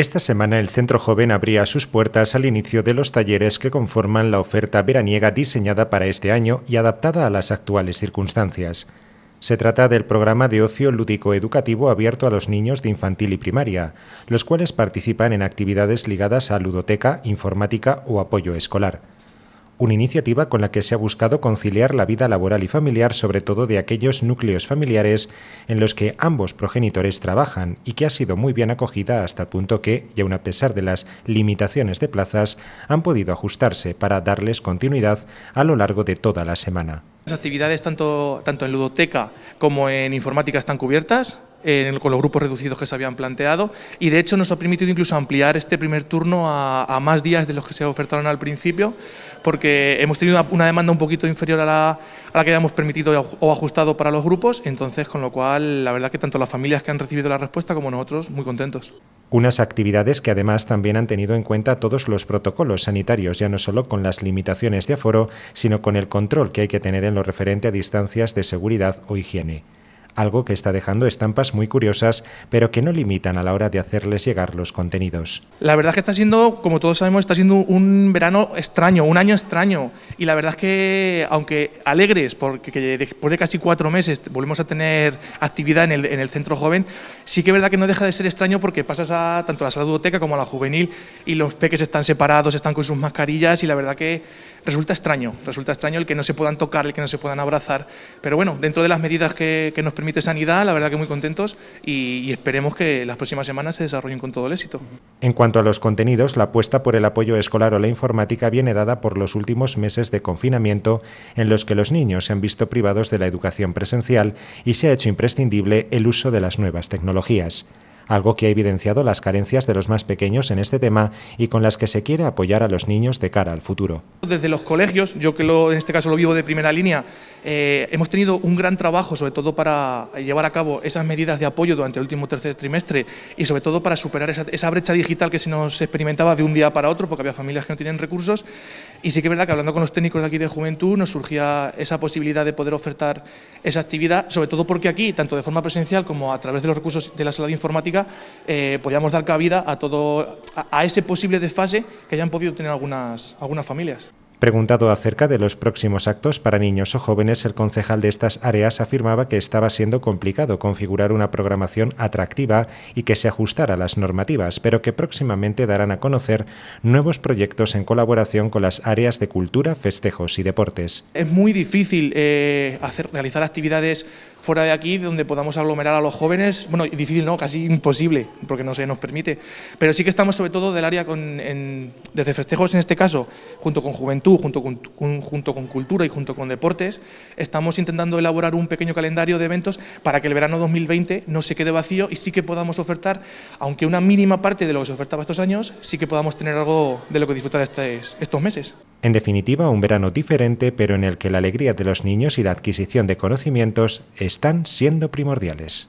Esta semana el Centro Joven abría sus puertas al inicio de los talleres que conforman la oferta veraniega diseñada para este año y adaptada a las actuales circunstancias. Se trata del programa de ocio lúdico educativo abierto a los niños de infantil y primaria, los cuales participan en actividades ligadas a ludoteca, informática o apoyo escolar una iniciativa con la que se ha buscado conciliar la vida laboral y familiar, sobre todo de aquellos núcleos familiares en los que ambos progenitores trabajan y que ha sido muy bien acogida hasta el punto que, y aun a pesar de las limitaciones de plazas, han podido ajustarse para darles continuidad a lo largo de toda la semana. Las actividades tanto, tanto en ludoteca como en informática están cubiertas, con los grupos reducidos que se habían planteado y de hecho nos ha permitido incluso ampliar este primer turno a, más días de los que se ofertaron al principio porque hemos tenido una, demanda un poquito inferior a la, a la, que habíamos permitido o ajustado para los grupos, entonces con lo cual la verdad que tanto las familias que han recibido la respuesta como nosotros muy contentos. Unas actividades que además también han tenido en cuenta todos los protocolos sanitarios, ya no solo con las limitaciones de aforo, sino con el control que hay que tener en lo referente a distancias de seguridad o higiene algo que está dejando estampas muy curiosas, pero que no limitan a la hora de hacerles llegar los contenidos. La verdad que está siendo, como todos sabemos, está siendo un verano extraño, un año extraño, y la verdad es que, aunque alegres, porque después de casi cuatro meses volvemos a tener actividad en el, centro joven, sí que es verdad que no deja de ser extraño porque pasas a tanto a la saludoteca como a la juvenil y los peques están separados, están con sus mascarillas y la verdad que resulta extraño, resulta extraño el que no se puedan tocar, el que no se puedan abrazar, pero bueno, dentro de las medidas que, que nos permite sanidad, la verdad que muy contentos y, esperemos que las próximas semanas se desarrollen con todo el éxito. En cuanto a los contenidos, la apuesta por el apoyo escolar o la informática viene dada por los últimos meses de confinamiento en los que los niños se han visto privados de la educación presencial y se ha hecho imprescindible el uso de las nuevas tecnologías algo que ha evidenciado las carencias de los más pequeños en este tema y con las que se quiere apoyar a los niños de cara al futuro. Desde los colegios, yo que lo, en este caso lo vivo de primera línea, eh, hemos tenido un gran trabajo, sobre todo para llevar a cabo esas medidas de apoyo durante el último tercer trimestre y sobre todo para superar esa, esa brecha digital que se nos experimentaba de un día para otro, porque había familias que no tienen recursos. Y sí que es verdad que hablando con los técnicos de aquí de juventud nos surgía esa posibilidad de poder ofertar esa actividad, sobre todo porque aquí, tanto de forma presencial como a través de los recursos de la sala de informática, eh, podíamos dar cabida a, todo, a, ese posible desfase que hayan podido tener algunas, algunas familias. Preguntado acerca de los próximos actos para niños o jóvenes, el concejal de estas áreas afirmaba que estaba siendo complicado configurar una programación atractiva y que se ajustara a las normativas, pero que próximamente darán a conocer nuevos proyectos en colaboración con las áreas de cultura, festejos y deportes. Es muy difícil eh, hacer, realizar actividades fuera de aquí donde podamos aglomerar a los jóvenes. Bueno, difícil no, casi imposible, porque no se nos permite. Pero sí que estamos sobre todo del área desde festejos en este caso, junto con juventud, junto con, junto con cultura y junto con deportes, estamos intentando elaborar un pequeño calendario de eventos para que el verano 2020 no se quede vacío y sí que podamos ofertar, aunque una mínima parte de lo que se ofertaba estos años, sí que podamos tener algo de lo que disfrutar este, estos meses. En definitiva, un verano diferente, pero en el que la alegría de los niños y la adquisición de conocimientos están siendo primordiales.